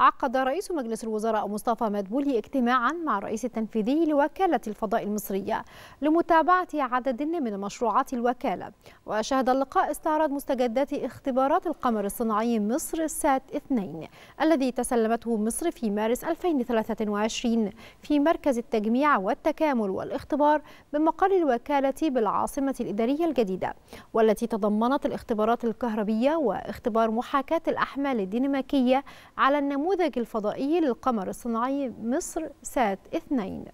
عقد رئيس مجلس الوزراء مصطفى مدبولي اجتماعا مع الرئيس التنفيذي لوكالة الفضاء المصرية لمتابعة عدد من مشروعات الوكالة وشهد اللقاء استعراض مستجدات اختبارات القمر الصناعي مصر سات 2 الذي تسلمته مصر في مارس 2023 في مركز التجميع والتكامل والاختبار بمقر الوكالة بالعاصمة الإدارية الجديدة والتي تضمنت الاختبارات الكهربية واختبار محاكاة الأحمال الديناميكية على النمو النموذج الفضائي للقمر الصناعي مصر سات 2